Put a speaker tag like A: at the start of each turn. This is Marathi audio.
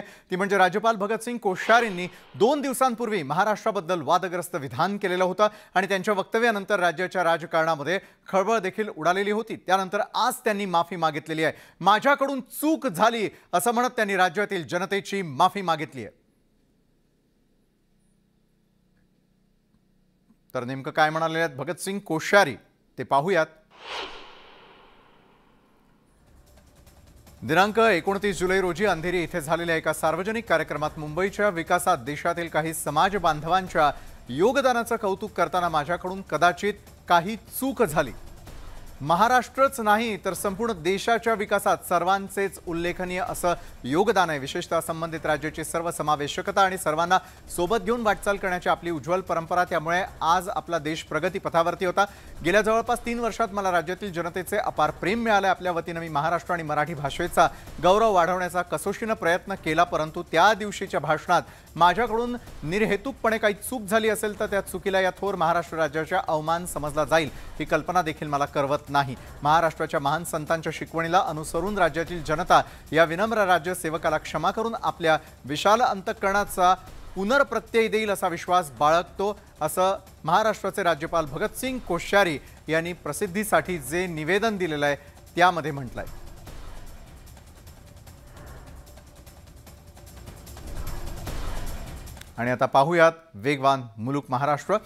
A: ती म्हणजे राज्यपाल भगतसिंग कोश्यारींनी दोन दिवसांपूर्वी महाराष्ट्राबद्दल वादग्रस्त विधान केलेलं होतं आणि त्यांच्या वक्तव्यानंतर राज्याच्या राजकारणामध्ये खळबळ देखील उडालेली होती त्यानंतर आज त्यांनी माफी मागितलेली आहे माझ्याकडून चूक झाली असं म्हणत त्यांनी राज्यातील जनतेची माफी मागितली आहे तर नेमकं काय म्हणाले भगतसिंग कोश्यारी ते पाहूयात दिनांक एकोणतीस जुलै रोजी अंधेरी इथे झालेल्या एका सार्वजनिक कार्यक्रमात मुंबईच्या विकासात देशातील काही समाज बांधवांच्या योगदानाचं कौतुक करताना माझ्याकडून कदाचित काही चूक झाली महाराष्ट्रच नाही तर संपूर्ण देशाच्या विकासात सर्वांचेच उल्लेखनीय असं योगदान आहे विशेषतः संबंधित राज्याची सर्व समावेशकता आणि सर्वांना सोबत घेऊन वाटचाल करण्याची आपली उज्ज्वल परंपरा त्यामुळे आज आपला देश प्रगती पथावरती होता गेल्या जवळपास तीन वर्षात मला राज्यातील जनतेचे अपार प्रेम मिळालं आपल्या वतीनं मी महाराष्ट्र आणि मराठी भाषेचा गौरव वाढवण्याचा कसोशीनं प्रयत्न केला परंतु त्या दिवशीच्या भाषणात माझ्याकडून निर्हेतुकपणे काही चूक झाली असेल तर त्या चुकीला या थोर महाराष्ट्र राज्याच्या अवमान समजला जाईल ही कल्पना देखील मला करवत नाही महाराष्ट्राच्या महान संतांच्या शिकवणीला अनुसरून राज्यातील जनता या विनम्र राज्य सेवकाला क्षमा करून आपल्या विशाल अंतकरणाचा पुनर्प्रत्यय देईल असा विश्वास बाळगतो असं महाराष्ट्राचे राज्यपाल भगतसिंग कोश्यारी यांनी प्रसिद्धीसाठी जे निवेदन दिलेलं आहे त्यामध्ये म्हटलंय आणि आता पाहूयात वेगवान मुलुक महाराष्ट्र